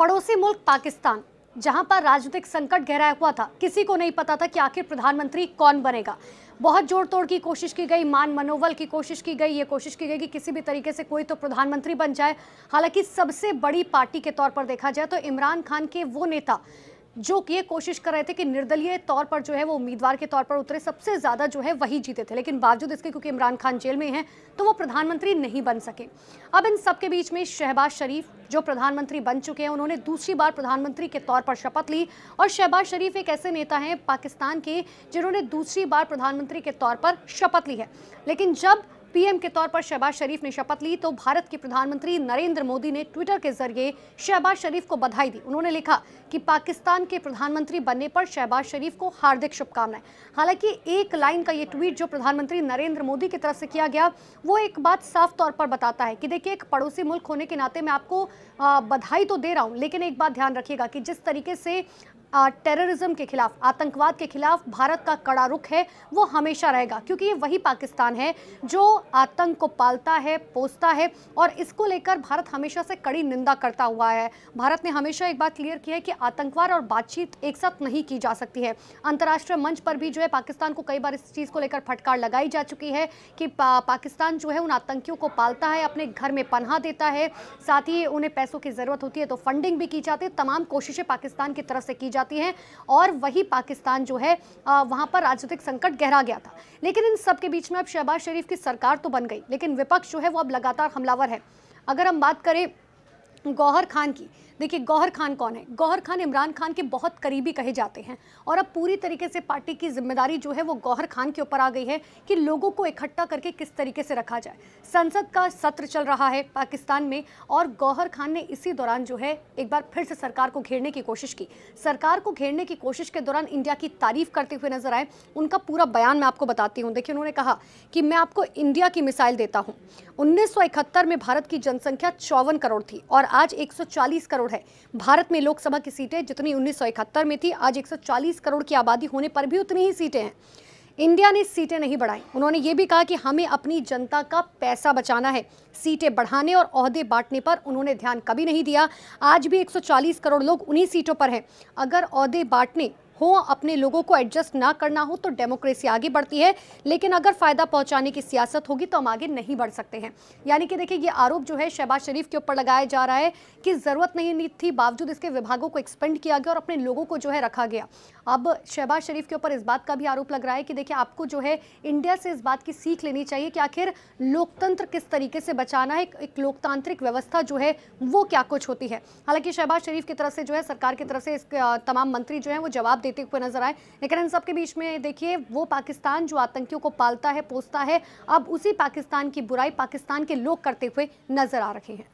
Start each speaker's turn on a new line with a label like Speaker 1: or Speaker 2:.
Speaker 1: पड़ोसी मुल्क पाकिस्तान जहां पर राजनीतिक संकट गहराया हुआ था किसी को नहीं पता था कि आखिर प्रधानमंत्री कौन बनेगा बहुत जोड़ तोड़ की कोशिश की गई मान मनोबल की कोशिश की गई ये कोशिश की गई कि किसी भी तरीके से कोई तो प्रधानमंत्री बन जाए हालांकि सबसे बड़ी पार्टी के तौर पर देखा जाए तो इमरान खान के वो नेता जो कि ये कोशिश कर रहे थे कि निर्दलीय तौर पर जो है वो उम्मीदवार के तौर पर उतरे सबसे ज़्यादा जो है वही जीते थे लेकिन बावजूद इसके क्योंकि इमरान खान जेल में हैं तो वो प्रधानमंत्री नहीं बन सके अब इन सबके बीच में शहबाज शरीफ जो प्रधानमंत्री बन चुके हैं उन्होंने दूसरी बार प्रधानमंत्री के तौर पर शपथ ली और शहबाज शरीफ एक ऐसे नेता हैं पाकिस्तान के जिन्होंने दूसरी बार प्रधानमंत्री के तौर पर शपथ ली है लेकिन जब पीएम के तौर पर शहबाज शरीफ ने शपथ ली तो भारत के प्रधानमंत्री नरेंद्र मोदी ने ट्विटर के जरिए शहबाज शरीफ को बधाई दी उन्होंने लिखा कि पाकिस्तान के प्रधानमंत्री बनने पर शहबाज शरीफ को हार्दिक शुभकामनाएं हालांकि एक लाइन का ये ट्वीट जो प्रधानमंत्री नरेंद्र मोदी की तरफ से किया गया वो एक बात साफ तौर पर बताता है कि देखिए एक पड़ोसी मुल्क होने के नाते मैं आपको बधाई तो दे रहा हूँ लेकिन एक बात ध्यान रखिएगा कि जिस तरीके से टेररिज्म के खिलाफ आतंकवाद के खिलाफ भारत का कड़ा रुख है वो हमेशा रहेगा क्योंकि ये वही पाकिस्तान है जो आतंक को पालता है पोसता है और इसको लेकर भारत हमेशा से कड़ी निंदा करता हुआ है भारत ने हमेशा एक बात क्लियर की है कि आतंकवाद और बातचीत एक साथ नहीं की जा सकती है अंतर्राष्ट्रीय मंच पर भी जो है पाकिस्तान को कई बार इस चीज़ को लेकर फटकार लगाई जा चुकी है कि पा, पाकिस्तान जो है उन आतंकियों को पालता है अपने घर में पन्हा देता है साथ ही उन्हें पैसों की ज़रूरत होती है तो फंडिंग भी की जाती है तमाम कोशिशें पाकिस्तान की तरफ से की जाती हैं और वही पाकिस्तान जो है वहाँ पर राजनीतिक संकट गहरा गया था लेकिन इन सब के बीच में अब शहबाज शरीफ की सरकार तो बन गई लेकिन विपक्ष जो है वो अब लगातार हमलावर है अगर हम बात करें गौहर खान की देखिए गौहर खान कौन है गौहर खान इमरान खान के बहुत करीबी कहे जाते हैं और अब पूरी तरीके से पार्टी की जिम्मेदारी जो है वो गौहर खान के ऊपर आ गई है कि लोगों को इकट्ठा करके किस तरीके से रखा जाए संसद का सत्र चल रहा है पाकिस्तान में और गौहर खान ने इसी दौरान जो है एक बार फिर से सरकार को घेरने की कोशिश की सरकार को घेरने की कोशिश के दौरान इंडिया की तारीफ करते हुए नजर आए उनका पूरा बयान मैं आपको बताती हूँ देखिए उन्होंने कहा कि मैं आपको इंडिया की मिसाइल देता हूँ उन्नीस में भारत की जनसंख्या चौवन करोड़ थी और आज एक करोड़ करोड़ है भारत में लोकसभा की सीटें जितनी उन्नीस में थी आज 140 करोड़ की आबादी होने पर भी उतनी ही सीटें हैं इंडिया ने सीटें नहीं बढ़ाई उन्होंने ये भी कहा कि हमें अपनी जनता का पैसा बचाना है सीटें बढ़ाने और अहदे बांटने पर उन्होंने ध्यान कभी नहीं दिया आज भी 140 करोड़ लोग उन्हीं सीटों पर हैं अगर अहदे बांटने हो अपने लोगों को एडजस्ट ना करना हो तो डेमोक्रेसी आगे बढ़ती है लेकिन अगर फ़ायदा पहुंचाने की सियासत होगी तो हम आगे नहीं बढ़ सकते हैं यानी कि देखिए ये आरोप जो है शहबाज शरीफ के ऊपर लगाया जा रहा है कि ज़रूरत नहीं थी बावजूद इसके विभागों को एक्सपेंड किया गया और अपने लोगों को जो है रखा गया अब शहबाज शरीफ के ऊपर इस बात का भी आरोप लग रहा है कि देखिए आपको जो है इंडिया से इस बात की सीख लेनी चाहिए कि आखिर लोकतंत्र किस तरीके से बचाना है एक लोकतांत्रिक व्यवस्था जो है वो क्या कुछ होती है हालांकि शहबाज शरीफ की तरफ से जो है सरकार की तरफ से तमाम मंत्री जो है वो जवाब दे देते हुए नजर आए लेकिन इन सबके बीच में देखिए वो पाकिस्तान जो आतंकियों को पालता है पोसता है अब उसी पाकिस्तान की बुराई पाकिस्तान के लोग करते हुए नजर आ रहे हैं